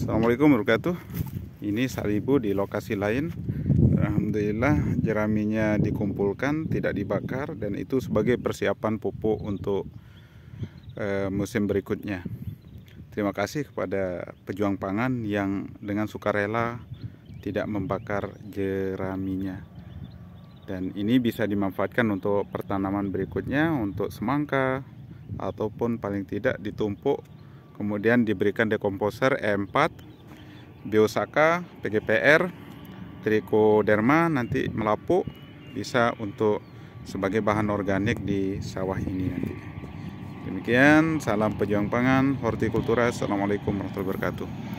Assalamualaikum warahmatullahi wabarakatuh ini salibu di lokasi lain Alhamdulillah jeraminya dikumpulkan tidak dibakar dan itu sebagai persiapan pupuk untuk e, musim berikutnya terima kasih kepada pejuang pangan yang dengan sukarela tidak membakar jeraminya dan ini bisa dimanfaatkan untuk pertanaman berikutnya untuk semangka ataupun paling tidak ditumpuk kemudian diberikan dekomposer E4 biosaka PGPR trichoderma nanti melapuk bisa untuk sebagai bahan organik di sawah ini nanti demikian salam pejuang pangan hortikultura assalamualaikum warahmatullahi wabarakatuh